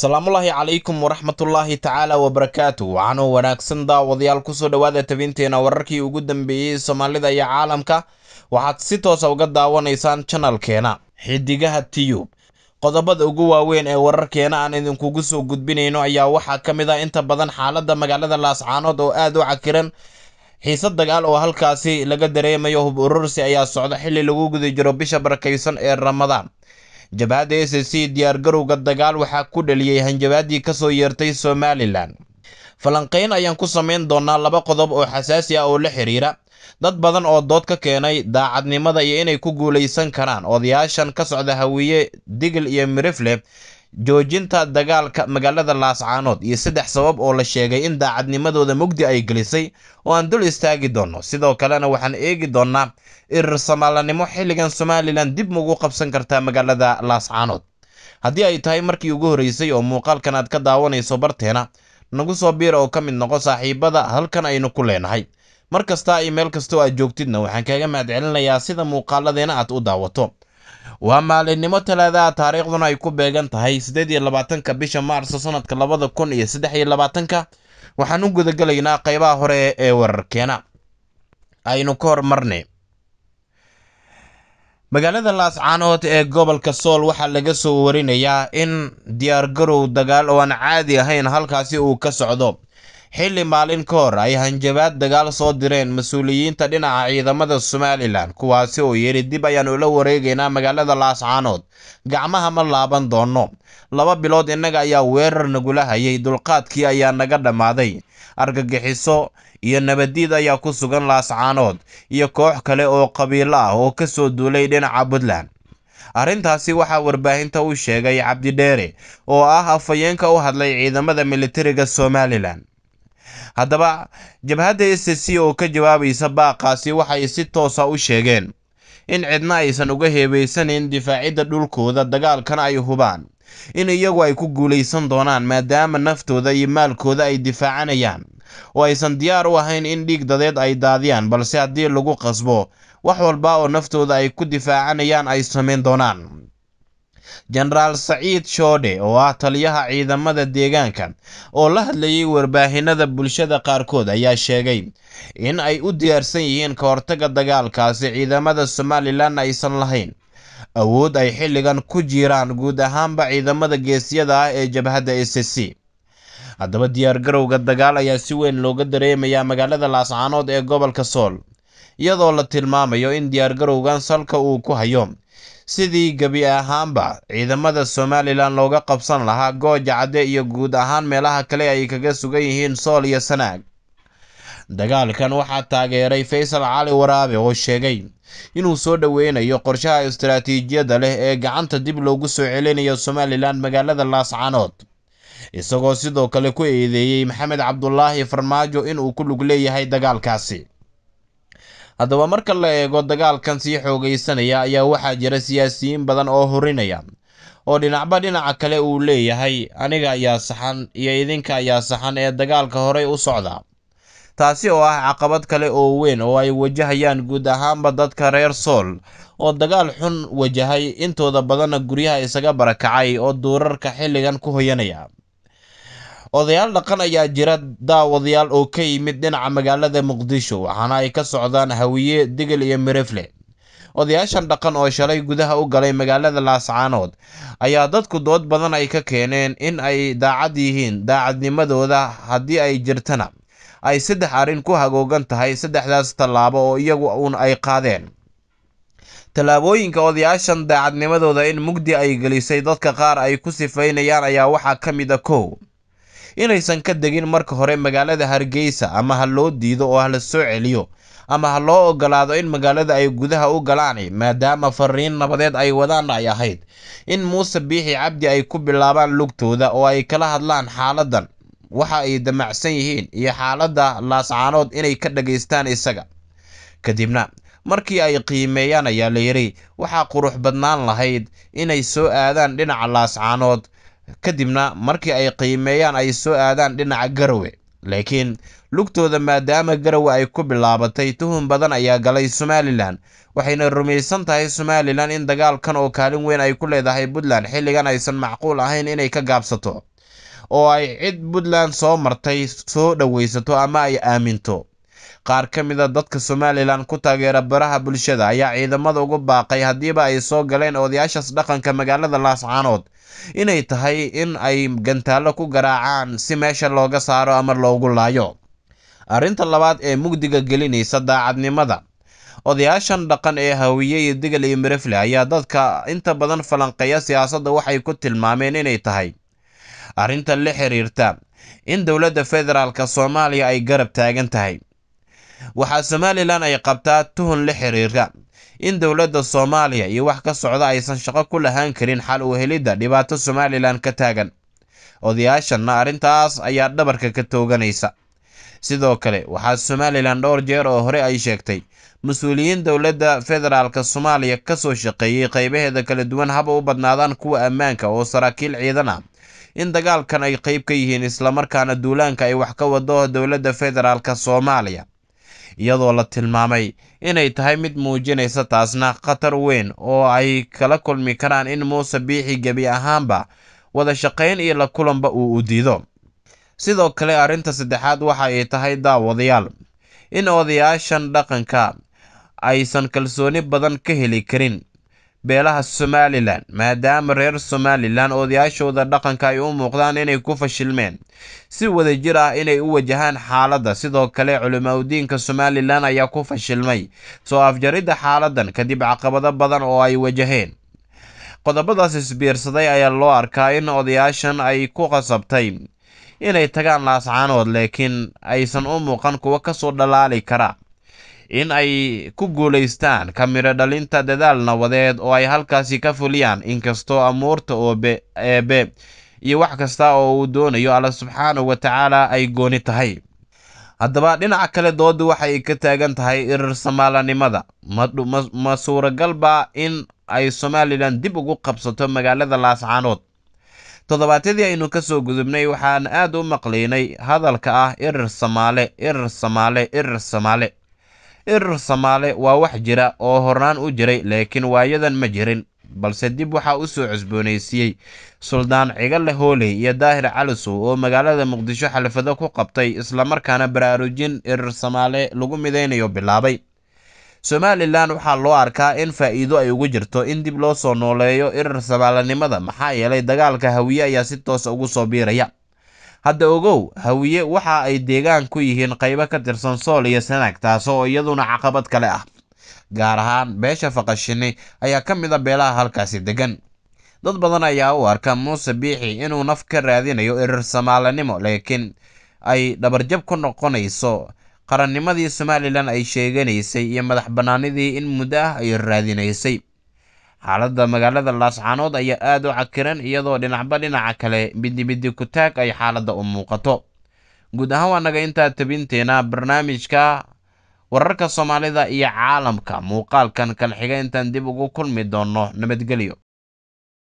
salaamullaahi calaykum waraxmatullaahi tacaala wabarakaatu waxaanu wanaagsan daawadayaal kusoo dhowaada tabinteena wararkii ugu dambeeyey soomaalida iyo caalamka waxaad si toosa ah uga daawanaysaan janalkeena xidigaha tiyub qodobada ugu waaweyn ee wararkeena aan idinkugu soo gudbinayno ayaa waxaa ka mid ah inta badan xaaladda magaalada laascaanood oo aad u cakiran xiisad dagaal oo halkaasi laga dareemayo hub urursi ayaa socda xilli lagu guda jiro bisha barakaysan ee ramadaan jabaadda s s diyaar garowga dagaal waxaa ku dhaliyey hanjabaadii kasoo yeertay somalilan falanqayn ayaan ku samayn doonaa laba qodob oo xasaasi ah oo la xidhiira dad badan oo dood ka keenay daacadnimada iyo inay ku guulaysan karaan odayaashan ka socda hawiye digil iyo mirifle joojinta dagaalka magaalada laascaanood iyo saddex sabab oo la sheegay in daacadnimadooda mugdi ay gelisay oo aan dul istaagi doonno sidoo kalena waxaan eegi doonnaa irir irirsamaalanimo xilligan somalilan dib mugu qabsan kartaa magaalada laascaanood haddii ay tahay markii ugu horreysay oo muuqaalkan aad ka daawanayso barteena nagu soo biira oo ka mid noqo saaxiibada halkan aynu ku leenahay mar kasta iyo meel kastoo aad joogtidna waxaan kaaga mahad celinayaa sida muuqaaladeena aad u daawato waa maalinimo talaada taariikhduna ay ku beegan tahay sideed iyo labaatanka bisha maarso sanadka labada kun iyo saddex iyo labaatanka waxaan u gudagelaynaa qaybaha hore ee wararkeena aynu ka hormarne magaalada laascaanood ee gobolka sool waxaa laga soo warinayaa in diyaargarow dagaal oo aan caadi ahayn halkaasi uu ka socdo xilli maalin ka hor ay hanjabaad dagaal soo direen mas-uuliyiinta dhinaca ciidamada somalilan kuwaasi oo yidhi dib ayaan ula wareegaynaa magaalada laascaanood gacmaha ma laaban doono laba bilood innaga ayaa weerar nagula hayay dulqaadkii ayaa naga dhammaaday argagixiso iyo nabaddiid ayaa ku sugan laascaanood iyo koox kale oo qabiilo ah oo ka soo duulay dhinaca puntland arrintaasi waxaa warbaahinta u sheegay cabdidheere oo ah afhayeenka u hadlay ciidamada militariga somalilan haddaba jabhadda s c oo ka jawaabaysa baaqaasi waxay si toosa ah u sheegeen in cidna aysan uga heebaysanayn difaacidda dhulkooda dagaalkana ay hubaan in iyagu ay ku guulaysan doonaan maadaama naftooda iyo maalkooda ay difaacanayaan oo aysan diyaar u ahayn in dhiig dadeed ay daadiyaan balse haddii lagu qasbo wax walba oo naftooda ay ku difaacanayaan ay samayn doonaan jenaraal saciid shoodhe oo ah taliyaha ciidamada deegaanka oo la hadlayay warbaahinada bulshada qaarkood ayaa sheegay in ay u diyaarsan yihiin ka dagaalkaasi ciidamada somalilan aysan lahayn awood ay xilligan ku jiraan guud ahaanba ciidamada geesyada ah ee jabhadda s c haddaba diyaargarowga dagaal ayaa si weyn looga dareemayaa magaalada laascaanood ee gobolka sool iyadoo la tilmaamayo in diyaargarowgan salka uu ku hayo sidii gebi ahaanba ciidamada somalilan looga qabsan lahaa gooja cadde iyo guud ahaan meelaha kale ay kaga sugan yihiin sool iyo sanaag dagaalkan waxaa taageeray faysal cali waraabe oo sheegay inuu soo dhoweynayo qorshaha istaraatiijiyadda leh ee gacanta dib loogu soo celinayo somalilan magaalada laascaanood isagoo sidoo kale ku eedeeyey maxamed cabdulaahi farmaajo inuu ku lug leeyahay dagaalkaasi haddaba marka la eego dagaalkan sii xoogaysanaya ayaa waxaa jira siyaasiyiin badan oo hurinaya oo dhinacba dhinaca kale uu leeyahay aniga ayaa saxan iyo idinka ayaa saxan ee dagaalka horey u socda taasi oo ah caqabad kale oo weyn oo ay wajahayaan guud ahaanba dadka reer sool oo dagaal xun wajahay intooda badanna guryaha isaga barakacay oo duurarka xilligan ku hoyanaya odayaal dhaqan ayaa jira daawadayaal oo ka yimid dhinaca magaalada muqdisho waxaana ay ka socdaan hawiye degel iyo mirefle odayaashan dhaqan oo shalay gudaha u galay magaalada laascaanood ayaa dadku dood badan ay ka keeneen in ay daacad yihiin daacadnimadooda haddii ay jirtana ay saddex arrin ku hagoogan tahay saddexdaas tallaabo oo iyagu uun ay qaadeen tallaabooyinka odayaashan daacadnimadooda in mugdi ay gelisay dadka qaar ay ku sifaynayaan ayaa waxaa ka mid a kow inaysan ka degin marka hore magaalada hargeysa ama ha loo diido oo ha la soo celiyo ama ha loo ogolaado in magaalada ay gudaha u galaan maadaama fariin nabadeed ay wadaan ay ahayd in muuse biixi cabdi ay ku bilaabaan lugtooda oo ay kala hadlaan xaaladan waxa ay damacsan yihiin iyo xaaladda laascaanood inay ka dhagaystaan isaga kadibna markii ay qiimeeyaan ayaa la yidhi waxaa qurux badnaan lahayd inay soo aadaan dhinaca laascaanood kadibna markii ay qiimeeyaan ay soo aadaan dhinaca garowe laakiin lugtooda maadaama garowe ay ku bilaabatay tuhun badan ayaa galay somalilan waxayna rumaysan tahay somalilan in dagaalkan oo kaalin weyn ay ku leedahay puntland xilligan aysan macquul ahayn inay ka gaabsato oo ay cid puntland soo martay soo dhoweysato ama ay aaminto qaar ka mida dadka somalilan ku taageera baraha bulshada ayaa ciidamada ugu baaqay haddiiba ay soo galeen odayaashaas dhaqanka magaalada laascaanood inay tahay in ay gantaallo ku garaacaan si meesha looga saaro ama loogu laayo arrinta labaad ee mugdiga gelinaysa daacadnimada odayaashan dhaqan ee hawiyey digal iyo mirefle ayaa dadka inta badan falanqeeya siyaasadda waxay ku tilmaameen inay tahay arrinta la xiriirta in dowladda federaalk soomaaliya ay garab taagan tahay waxaa somalilan ay qabtaa tuhun la xiriira in dowladda soomaaliya iyo wax ka socda aysan shaqo ku lahaan karin xal u helidda dhibaato somalilan ka taagan odayaashanna arrintaas ayaa dhabarka ka tooganaysa sidoo kale waxaa somalilan dhowr jeer oo hore ay sheegtay mas-uuliyiin dowladda federaalka soomaaliya ka soo shaqeeyey qaybaheeda kala duwan haba u badnaadaan kuwa ammaanka oo saraakiil ciidan ah in dagaalkan ay qayb ka yihiin islamarkaana duulaanka ay wax ka wado dowladda federaalka soomaaliya iyadoo la tilmaamay inay tahay mid muujinaysa taasna khatar weyn oo ay kala kulmi karaan in muuse biixi gebi ahaanba wada shaqayn iyo la kulanba uu u diido sidoo kale arrinta saddexaad waxa ay tahay daawadayaal in odayaashan dhaqanka aysan kalsooni badan ka heli karin beelaha somalilan maadaama reer somalilan odayaashooda dhaqanka ay u muuqdaan inay ku fashilmeen si wada jir ah inay u wajahaan xaaladda sidoo kale culimaa somalilan ayaa ku fashilmay soo afjaridda xaaladan kadib caqabado badan oo ay wajaheen qodobadaas isbiirsaday ayaa loo arkaa in odayaashan ay ku qasabtay inay tagaan laascaanood laakiin aysan u muuqan kuwo kasoo dhalaali kara in ay ku guulaystaan ka midho dhalinta dadaal nabadeed oo ay halkaasi ka fuliyaan inkastoo amuurta oo eebe iyo wax kasta oo uu doonayo alla subxaanahu wa tacaala ay gooni tahay haddaba dhinaca kale doodu waxay ka taagan tahay irir irirsamalanimada ma suuragalba in ay somalilan dib ugu qabsato magaalada laascaanood toddobaatyadii aynu ka soo gudubnay waxaan aad u maqlaynay hadalka ah irir samaale irir samaale irir samaale Irir Soomaale waa wax jira oo hornaan u jiray laakiin waayadan ma jirin balse dib waxaa u soo cusboonaysiiyey suldaan cigale hooley iyo daahir calisow oo magaalada muqdisho xalfado ku qabtay islamarkaana baraarujin irir soomaale lagu midaynayo bilaabay somalilan waxaa loo arkaa in faa'iido ay ugu jirto in dib loo soo nooleeyo irir somaalinimada maxaa yeelay dagaalka hawiye ayaa si toosa ah ugu soo biiraya hadda ogow hawiye waxa ay deegaan ku yihiin qaybo ka tirsan sool iyo sanaag taasoo iyaduna caqabad kale ah gaar ahaan beesha faqashini ayaa ka mid a ah beelaha halkaasi degan dad badan ayaa u arka muuse biixi inuu naf ka raadinayo erir somaalinimo laakiin ay dhabarjab ku noqonayso qarannimadii somalilan ay sheeganaysay iyo madax bannaanidii in muddo ah ay raadinaysay xaaladda magaalada laascaanood ayaa aad u cakiran iyadoo dhinacba dhinaca kale bidibidi ku taag ay xaaladda u muuqato guud ahaan waa naga intaa tabinteena barnaamijka wararka soomaalida iyo caalamka muuqaalkan kalxiga intaan dib ugu kulmi doonno nabadgelyo